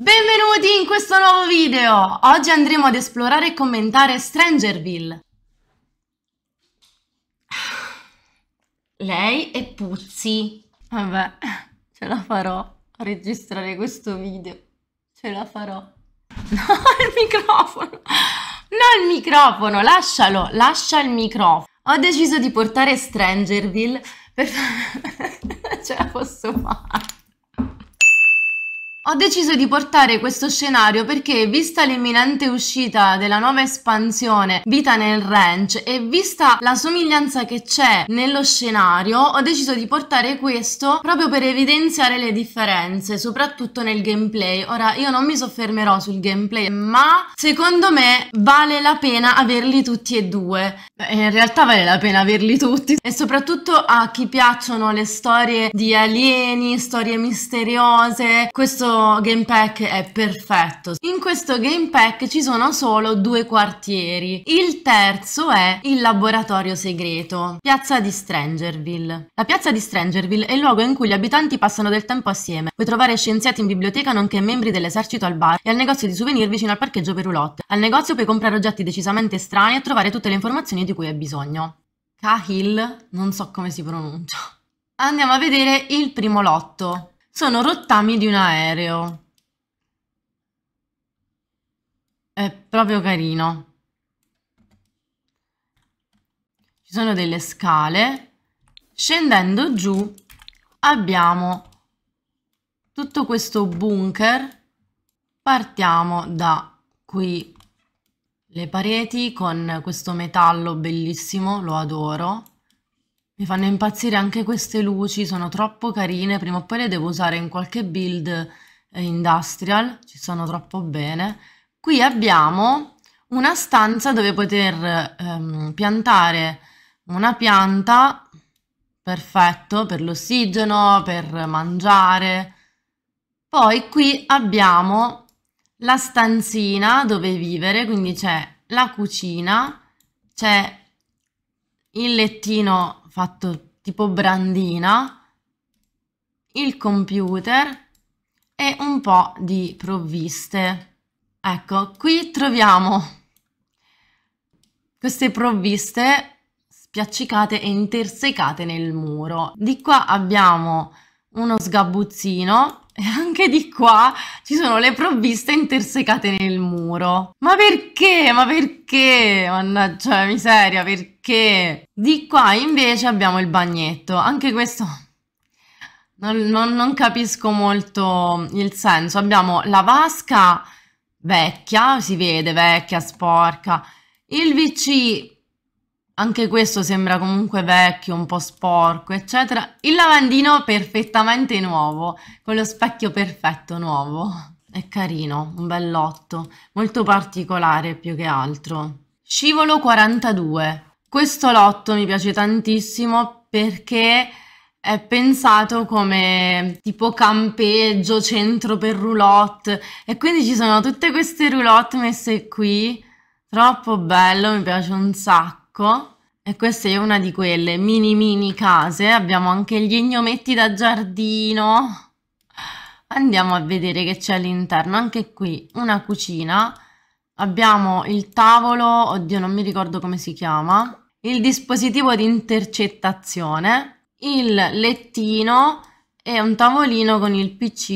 Benvenuti in questo nuovo video! Oggi andremo ad esplorare e commentare Strangerville. Lei è Puzzi. Vabbè, ce la farò a registrare questo video. Ce la farò. No, il microfono! No, il microfono! Lascialo, lascia il microfono. Ho deciso di portare Strangerville per... ce la posso fare. Ho deciso di portare questo scenario perché, vista l'imminente uscita della nuova espansione Vita nel Ranch e vista la somiglianza che c'è nello scenario, ho deciso di portare questo proprio per evidenziare le differenze, soprattutto nel gameplay. Ora, io non mi soffermerò sul gameplay, ma secondo me vale la pena averli tutti e due. in realtà vale la pena averli tutti. E soprattutto a chi piacciono le storie di alieni, storie misteriose, questo questo game pack è perfetto. In questo game pack ci sono solo due quartieri. Il terzo è il laboratorio segreto, piazza di Strangerville. La piazza di Strangerville è il luogo in cui gli abitanti passano del tempo assieme. Puoi trovare scienziati in biblioteca nonché membri dell'esercito al bar e al negozio di souvenir vicino al parcheggio per roulotte. Al negozio puoi comprare oggetti decisamente strani e trovare tutte le informazioni di cui hai bisogno. Cahill, non so come si pronuncia. Andiamo a vedere il primo lotto. Sono rottami di un aereo. È proprio carino. Ci sono delle scale. Scendendo giù abbiamo tutto questo bunker. Partiamo da qui le pareti con questo metallo bellissimo, lo adoro. Mi fanno impazzire anche queste luci, sono troppo carine, prima o poi le devo usare in qualche build eh, industrial, ci sono troppo bene. Qui abbiamo una stanza dove poter ehm, piantare una pianta, perfetto, per l'ossigeno, per mangiare. Poi qui abbiamo la stanzina dove vivere, quindi c'è la cucina, c'è il lettino fatto tipo brandina, il computer e un po' di provviste. Ecco, qui troviamo queste provviste spiaccicate e intersecate nel muro. Di qua abbiamo uno sgabuzzino e anche di qua ci sono le provviste intersecate nel muro. Ma perché? Ma perché? Mannaggia cioè, miseria, perché? Di qua invece abbiamo il bagnetto. Anche questo non, non, non capisco molto il senso. Abbiamo la vasca vecchia, si vede vecchia, sporca. Il VC anche questo sembra comunque vecchio, un po' sporco, eccetera. Il lavandino perfettamente nuovo, con lo specchio perfetto nuovo. È carino, un bell'otto, molto particolare più che altro. Scivolo 42. Questo lotto mi piace tantissimo perché è pensato come tipo campeggio, centro per roulotte e quindi ci sono tutte queste roulotte messe qui. Troppo bello, mi piace un sacco ecco. E questa è una di quelle mini mini case. Abbiamo anche gli ignometti da giardino. Andiamo a vedere che c'è all'interno. Anche qui una cucina. Abbiamo il tavolo, oddio non mi ricordo come si chiama, il dispositivo di intercettazione, il lettino e un tavolino con il PC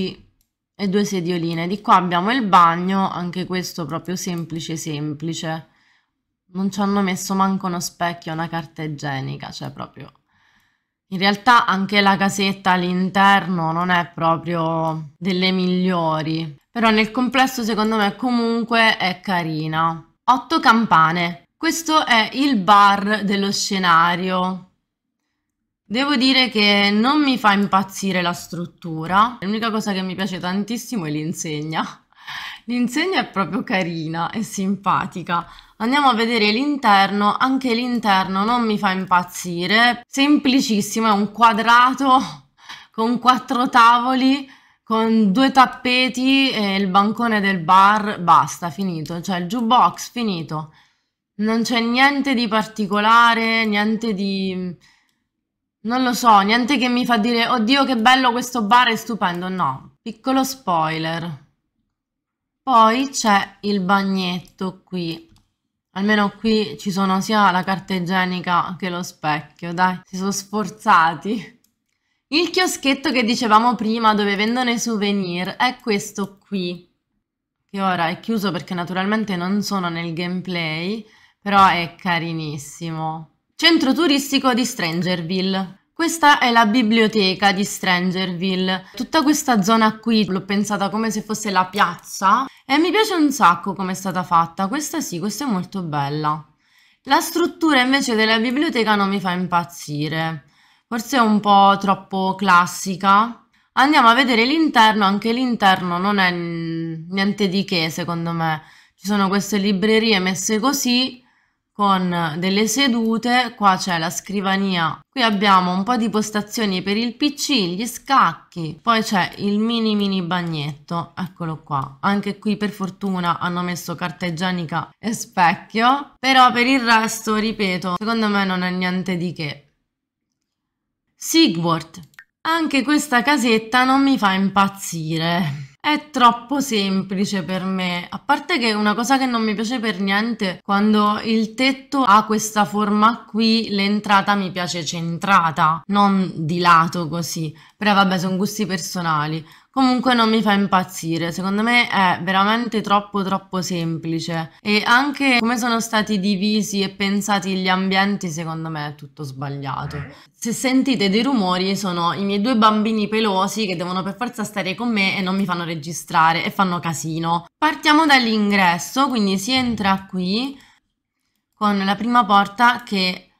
e due sedioline. Di qua abbiamo il bagno, anche questo proprio semplice semplice. Non ci hanno messo manco uno specchio, una carta igienica, cioè proprio... In realtà anche la casetta all'interno non è proprio delle migliori, però nel complesso secondo me comunque è carina. Otto campane. Questo è il bar dello scenario. Devo dire che non mi fa impazzire la struttura, l'unica cosa che mi piace tantissimo è l'insegna L'insegna è proprio carina e simpatica. Andiamo a vedere l'interno, anche l'interno non mi fa impazzire, semplicissimo, è un quadrato con quattro tavoli, con due tappeti e il bancone del bar, basta, finito, cioè il jukebox, finito. Non c'è niente di particolare, niente di... Non lo so, niente che mi fa dire, oddio che bello questo bar, è stupendo, no. Piccolo spoiler. Poi c'è il bagnetto qui. Almeno qui ci sono sia la carta igienica che lo specchio, dai, si sono sforzati. Il chioschetto che dicevamo prima dove vendono i souvenir è questo qui, che ora è chiuso perché naturalmente non sono nel gameplay, però è carinissimo. Centro turistico di Strangerville. Questa è la biblioteca di Strangerville. Tutta questa zona qui l'ho pensata come se fosse la piazza e mi piace un sacco come è stata fatta. Questa sì, questa è molto bella. La struttura invece della biblioteca non mi fa impazzire. Forse è un po' troppo classica. Andiamo a vedere l'interno, anche l'interno non è niente di che secondo me. Ci sono queste librerie messe così con delle sedute, qua c'è la scrivania, qui abbiamo un po' di postazioni per il pc, gli scacchi, poi c'è il mini mini bagnetto, eccolo qua, anche qui per fortuna hanno messo carta igienica e specchio, però per il resto, ripeto, secondo me non è niente di che. Sigward, anche questa casetta non mi fa impazzire. È troppo semplice per me, a parte che una cosa che non mi piace per niente, quando il tetto ha questa forma qui, l'entrata mi piace centrata, non di lato così, però vabbè sono gusti personali. Comunque non mi fa impazzire, secondo me è veramente troppo troppo semplice e anche come sono stati divisi e pensati gli ambienti secondo me è tutto sbagliato. Se sentite dei rumori sono i miei due bambini pelosi che devono per forza stare con me e non mi fanno registrare e fanno casino. Partiamo dall'ingresso, quindi si entra qui con la prima porta che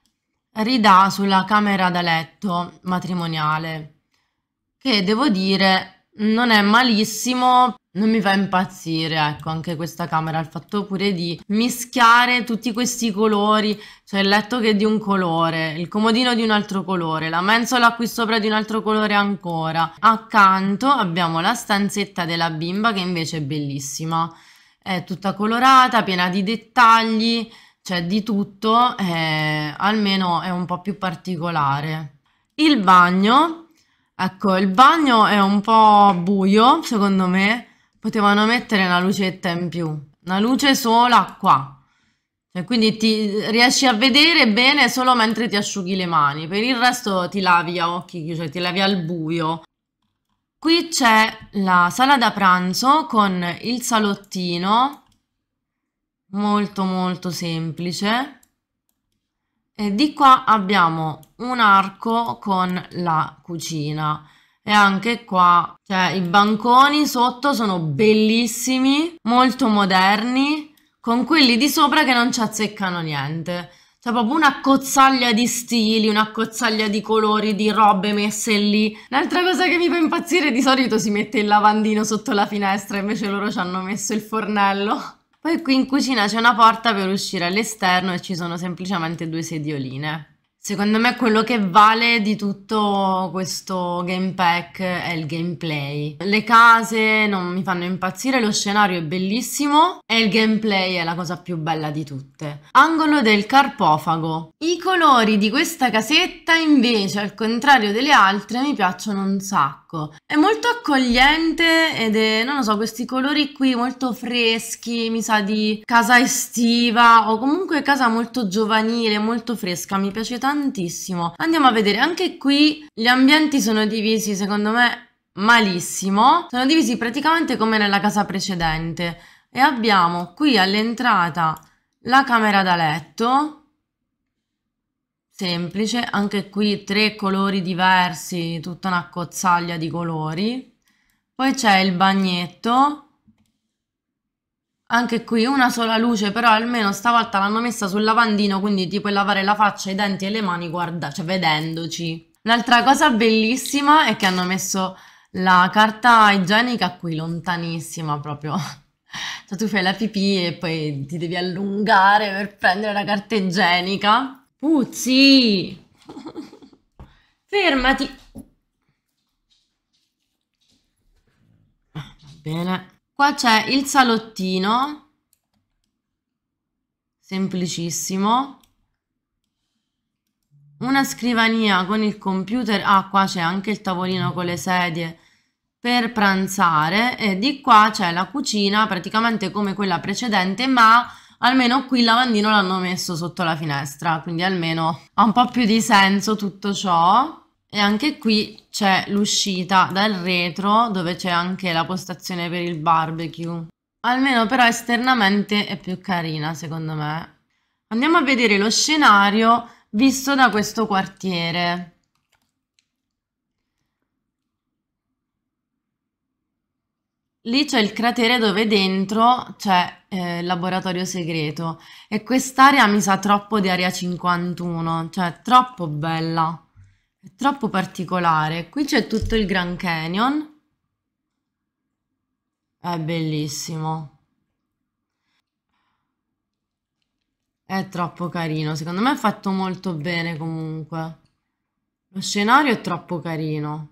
ridà sulla camera da letto matrimoniale che devo dire non è malissimo, non mi fa impazzire, ecco, anche questa camera, il fatto pure di mischiare tutti questi colori, cioè il letto che è di un colore, il comodino di un altro colore, la mensola qui sopra di un altro colore ancora. Accanto abbiamo la stanzetta della bimba che invece è bellissima, è tutta colorata, piena di dettagli, cioè di tutto, eh, almeno è un po' più particolare. Il bagno Ecco, il bagno è un po' buio, secondo me. Potevano mettere una lucetta in più. Una luce sola qua. Cioè, quindi ti riesci a vedere bene solo mentre ti asciughi le mani. Per il resto ti lavi a occhi chiusi, cioè ti lavi al buio. Qui c'è la sala da pranzo con il salottino. Molto molto semplice. E di qua abbiamo un arco con la cucina e anche qua cioè i banconi sotto sono bellissimi molto moderni con quelli di sopra che non ci azzeccano niente c'è proprio una cozzaglia di stili, una cozzaglia di colori, di robe messe lì. Un'altra cosa che mi fa impazzire di solito si mette il lavandino sotto la finestra, invece loro ci hanno messo il fornello. Poi qui in cucina c'è una porta per uscire all'esterno e ci sono semplicemente due sedioline. Secondo me quello che vale di tutto questo game pack è il gameplay. Le case non mi fanno impazzire, lo scenario è bellissimo e il gameplay è la cosa più bella di tutte. Angolo del carpofago. I colori di questa casetta invece, al contrario delle altre, mi piacciono un sacco. È molto accogliente ed è, non lo so, questi colori qui molto freschi, mi sa di casa estiva o comunque casa molto giovanile, molto fresca, mi piace tanto tantissimo. Andiamo a vedere, anche qui gli ambienti sono divisi secondo me malissimo, sono divisi praticamente come nella casa precedente e abbiamo qui all'entrata la camera da letto semplice, anche qui tre colori diversi, tutta una cozzaglia di colori. Poi c'è il bagnetto anche qui una sola luce, però almeno stavolta l'hanno messa sul lavandino, quindi ti puoi lavare la faccia, i denti e le mani guarda, cioè vedendoci. Un'altra cosa bellissima è che hanno messo la carta igienica qui lontanissima proprio. Cioè tu fai la pipì e poi ti devi allungare per prendere la carta igienica. Puzzi! Fermati! Ah, va bene. Qua c'è il salottino, semplicissimo. Una scrivania con il computer, ah qua c'è anche il tavolino con le sedie per pranzare e di qua c'è la cucina praticamente come quella precedente ma almeno qui il lavandino l'hanno messo sotto la finestra quindi almeno ha un po' più di senso tutto ciò e anche qui c'è l'uscita dal retro dove c'è anche la postazione per il barbecue. Almeno però esternamente è più carina secondo me. Andiamo a vedere lo scenario visto da questo quartiere. Lì c'è il cratere dove dentro c'è eh, il laboratorio segreto e quest'area mi sa troppo di area 51, cioè troppo bella troppo particolare. Qui c'è tutto il Grand Canyon. È bellissimo. È troppo carino. Secondo me è fatto molto bene comunque. Lo scenario è troppo carino.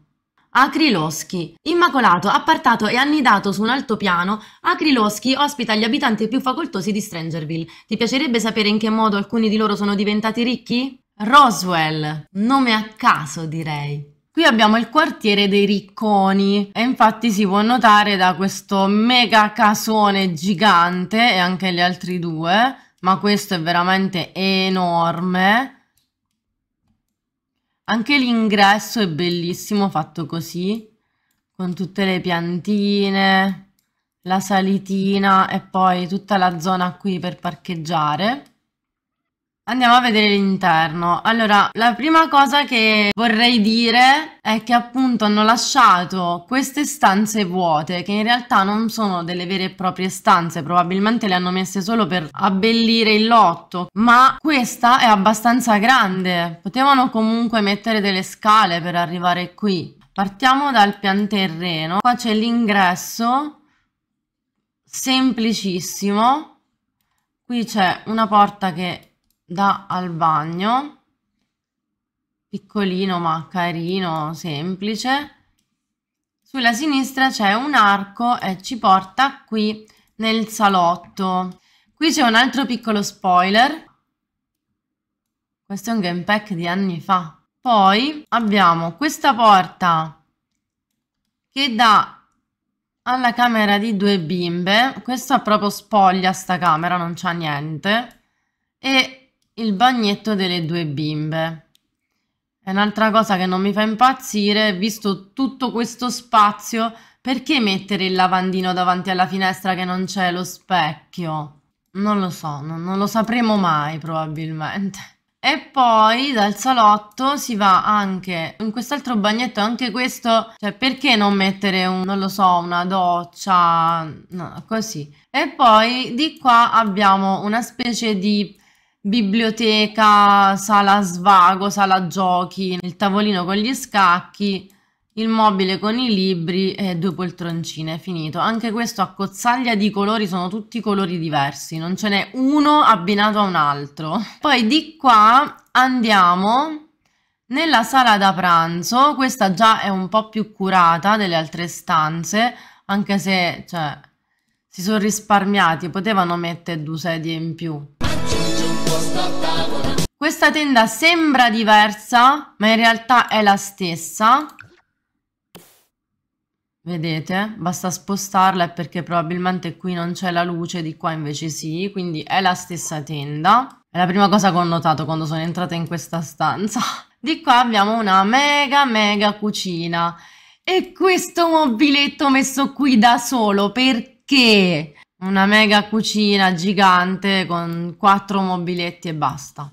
Akrilowski. Immacolato, appartato e annidato su un altopiano, Akrilowski ospita gli abitanti più facoltosi di Strangerville. Ti piacerebbe sapere in che modo alcuni di loro sono diventati ricchi? Roswell, nome a caso direi. Qui abbiamo il quartiere dei ricconi e infatti si può notare da questo mega casone gigante e anche gli altri due, ma questo è veramente enorme. Anche l'ingresso è bellissimo fatto così, con tutte le piantine, la salitina e poi tutta la zona qui per parcheggiare. Andiamo a vedere l'interno. Allora, la prima cosa che vorrei dire è che appunto hanno lasciato queste stanze vuote, che in realtà non sono delle vere e proprie stanze, probabilmente le hanno messe solo per abbellire il lotto, ma questa è abbastanza grande. Potevano comunque mettere delle scale per arrivare qui. Partiamo dal pian terreno. Qua c'è l'ingresso, semplicissimo. Qui c'è una porta che da al bagno, piccolino ma carino, semplice. Sulla sinistra c'è un arco e ci porta qui nel salotto. Qui c'è un altro piccolo spoiler. Questo è un game pack di anni fa. Poi abbiamo questa porta che dà alla camera di due bimbe. Questa proprio spoglia sta camera, non c'ha niente. E il bagnetto delle due bimbe. È un'altra cosa che non mi fa impazzire, visto tutto questo spazio, perché mettere il lavandino davanti alla finestra che non c'è lo specchio? Non lo so, non, non lo sapremo mai probabilmente. E poi dal salotto si va anche in quest'altro bagnetto, anche questo, cioè perché non mettere un, non lo so, una doccia, no, così. E poi di qua abbiamo una specie di biblioteca, sala svago, sala giochi, il tavolino con gli scacchi, il mobile con i libri e due poltroncine, finito. Anche questo a cozzaglia di colori sono tutti colori diversi, non ce n'è uno abbinato a un altro. Poi di qua andiamo nella sala da pranzo, questa già è un po' più curata delle altre stanze, anche se cioè, si sono risparmiati, potevano mettere due sedie in più questa tenda sembra diversa, ma in realtà è la stessa. Vedete? Basta spostarla perché probabilmente qui non c'è la luce, di qua invece sì, quindi è la stessa tenda. È la prima cosa che ho notato quando sono entrata in questa stanza. Di qua abbiamo una mega mega cucina. E questo mobiletto messo qui da solo, perché? Una mega cucina gigante con quattro mobiletti e basta.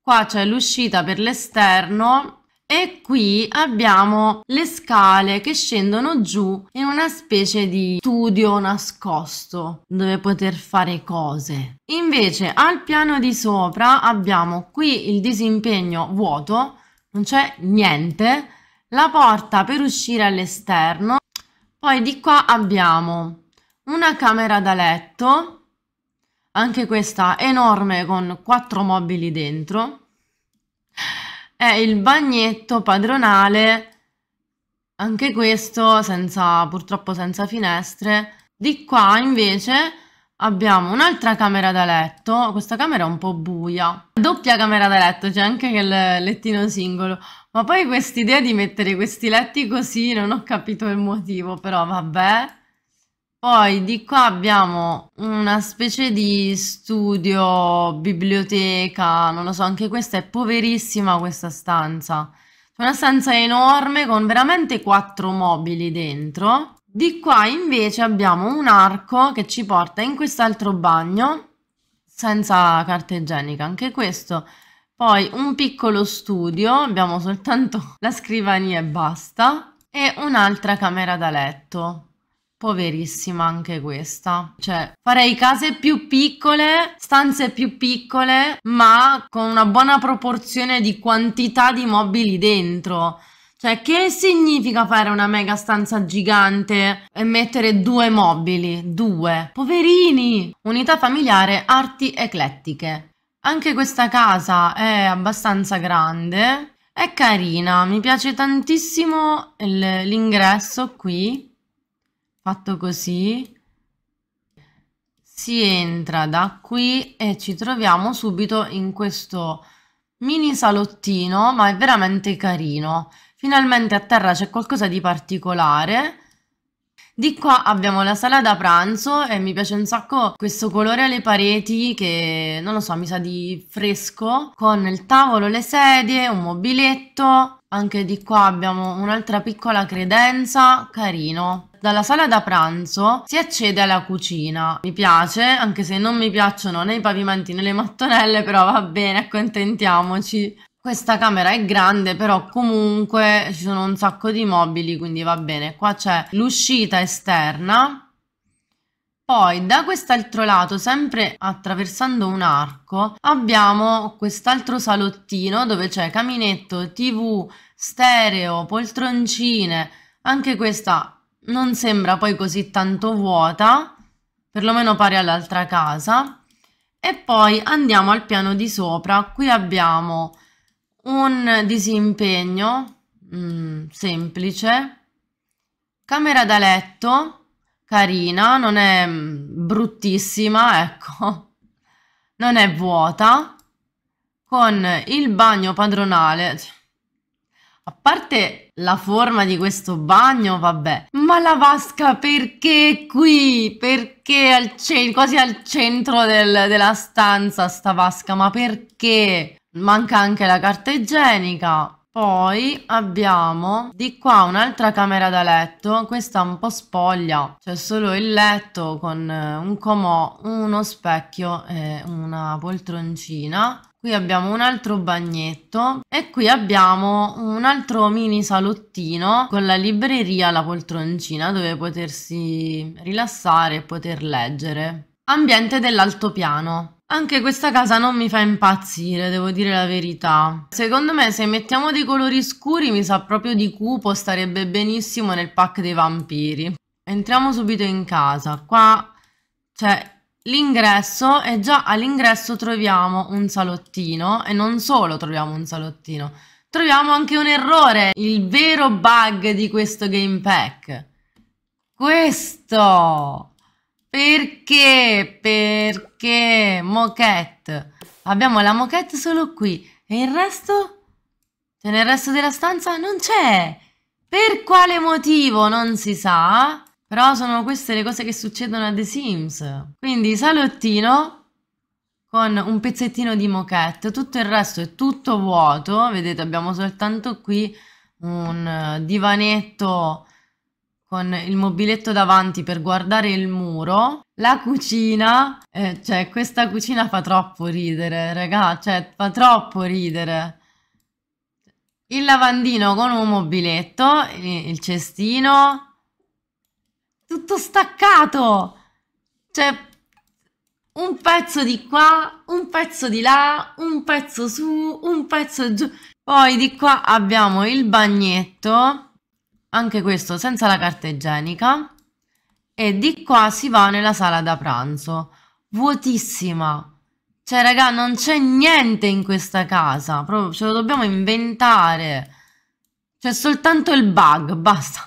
Qua c'è l'uscita per l'esterno e qui abbiamo le scale che scendono giù in una specie di studio nascosto dove poter fare cose. Invece al piano di sopra abbiamo qui il disimpegno vuoto, non c'è niente, la porta per uscire all'esterno, poi di qua abbiamo una camera da letto, anche questa enorme con quattro mobili dentro, e il bagnetto padronale, anche questo senza, purtroppo senza finestre. Di qua invece abbiamo un'altra camera da letto, questa camera è un po' buia, doppia camera da letto, c'è anche il lettino singolo, ma poi quest'idea di mettere questi letti così non ho capito il motivo, però vabbè. Poi di qua abbiamo una specie di studio, biblioteca, non lo so, anche questa è poverissima questa stanza. Una stanza enorme con veramente quattro mobili dentro. Di qua invece abbiamo un arco che ci porta in quest'altro bagno, senza carta igienica, anche questo. Poi un piccolo studio, abbiamo soltanto la scrivania e basta, e un'altra camera da letto. Poverissima anche questa. Cioè, farei case più piccole, stanze più piccole, ma con una buona proporzione di quantità di mobili dentro. Cioè, che significa fare una mega stanza gigante e mettere due mobili? Due. Poverini! Unità familiare, arti eclettiche. Anche questa casa è abbastanza grande. È carina, mi piace tantissimo l'ingresso qui fatto così si entra da qui e ci troviamo subito in questo mini salottino ma è veramente carino finalmente a terra c'è qualcosa di particolare di qua abbiamo la sala da pranzo e mi piace un sacco questo colore alle pareti che non lo so mi sa di fresco con il tavolo, le sedie, un mobiletto anche di qua abbiamo un'altra piccola credenza, carino. Dalla sala da pranzo si accede alla cucina. Mi piace, anche se non mi piacciono né i pavimenti né le mattonelle, però va bene, accontentiamoci. Questa camera è grande, però comunque ci sono un sacco di mobili, quindi va bene. Qua c'è l'uscita esterna poi da quest'altro lato, sempre attraversando un arco, abbiamo quest'altro salottino dove c'è caminetto, tv, stereo, poltroncine. Anche questa non sembra poi così tanto vuota, perlomeno pari all'altra casa. E poi andiamo al piano di sopra, qui abbiamo un disimpegno mm, semplice, camera da letto, carina, non è mm, bruttissima, ecco, non è vuota, con il bagno padronale, a parte la forma di questo bagno, vabbè, ma la vasca perché qui? Perché al quasi al centro del, della stanza sta vasca, ma perché? Manca anche la carta igienica, poi abbiamo di qua un'altra camera da letto, questa un po' spoglia, c'è solo il letto con eh, un comò, uno specchio e una poltroncina. Qui abbiamo un altro bagnetto e qui abbiamo un altro mini salottino con la libreria, la poltroncina dove potersi rilassare e poter leggere. Ambiente dell'altopiano. Anche questa casa non mi fa impazzire, devo dire la verità. Secondo me se mettiamo dei colori scuri mi sa proprio di cupo, starebbe benissimo nel pack dei vampiri. Entriamo subito in casa. Qua c'è l'ingresso e già all'ingresso troviamo un salottino e non solo troviamo un salottino, troviamo anche un errore, il vero bug di questo game pack. Questo! Perché? Perché? Moquette. Abbiamo la moquette solo qui. E il resto? Cioè nel resto della stanza non c'è. Per quale motivo non si sa. Però sono queste le cose che succedono a The Sims. Quindi salottino con un pezzettino di moquette. Tutto il resto è tutto vuoto. Vedete abbiamo soltanto qui un divanetto con il mobiletto davanti per guardare il muro. La cucina, eh, cioè questa cucina fa troppo ridere, raga, cioè fa troppo ridere. Il lavandino con un mobiletto, il cestino, tutto staccato. Cioè un pezzo di qua, un pezzo di là, un pezzo su, un pezzo giù. Poi di qua abbiamo il bagnetto anche questo senza la carta igienica e di qua si va nella sala da pranzo vuotissima cioè raga non c'è niente in questa casa proprio ce lo dobbiamo inventare c'è soltanto il bug basta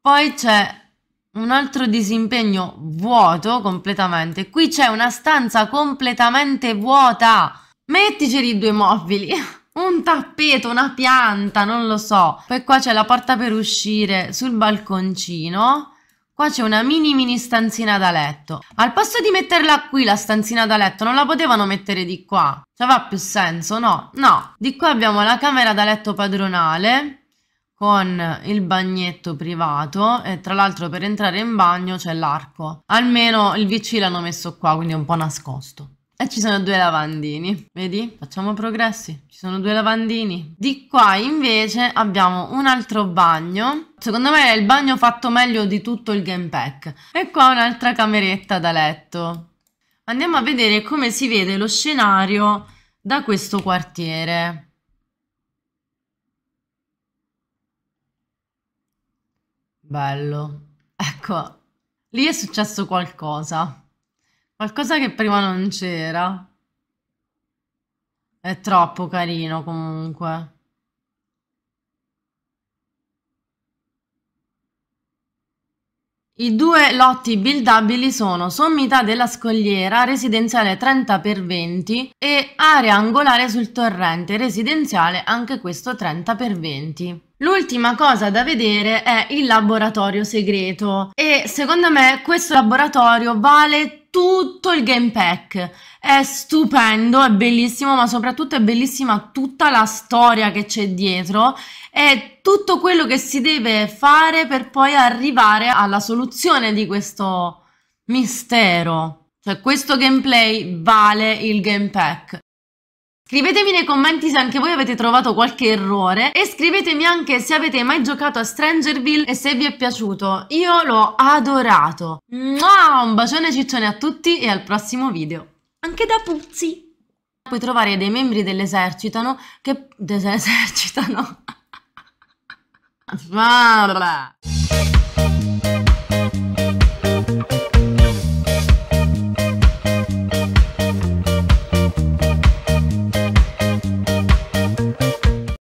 poi c'è un altro disimpegno vuoto completamente qui c'è una stanza completamente vuota metticeli due mobili un tappeto, una pianta, non lo so. Poi qua c'è la porta per uscire sul balconcino. Qua c'è una mini mini stanzina da letto. Al posto di metterla qui la stanzina da letto, non la potevano mettere di qua. Cioè va più senso, no? No. Di qua abbiamo la camera da letto padronale con il bagnetto privato e tra l'altro per entrare in bagno c'è l'arco. Almeno il VC l'hanno messo qua, quindi è un po' nascosto. E ci sono due lavandini, vedi? Facciamo progressi, ci sono due lavandini. Di qua invece abbiamo un altro bagno, secondo me è il bagno fatto meglio di tutto il game pack. E qua un'altra cameretta da letto. Andiamo a vedere come si vede lo scenario da questo quartiere. Bello. Ecco, lì è successo qualcosa. Qualcosa che prima non c'era. È troppo carino comunque. I due lotti buildabili sono sommità della scogliera residenziale 30x20 e area angolare sul torrente residenziale anche questo 30x20. L'ultima cosa da vedere è il laboratorio segreto e secondo me questo laboratorio vale tutto il game pack. È stupendo, è bellissimo, ma soprattutto è bellissima tutta la storia che c'è dietro e tutto quello che si deve fare per poi arrivare alla soluzione di questo mistero. Cioè questo gameplay vale il game pack. Scrivetemi nei commenti se anche voi avete trovato qualche errore e scrivetemi anche se avete mai giocato a Strangerville e se vi è piaciuto. Io l'ho adorato. Mua! Un bacione ciccione a tutti e al prossimo video. Anche da Puzzi! Puoi trovare dei membri dell'esercitano che... dell'esercitano... Svalbard!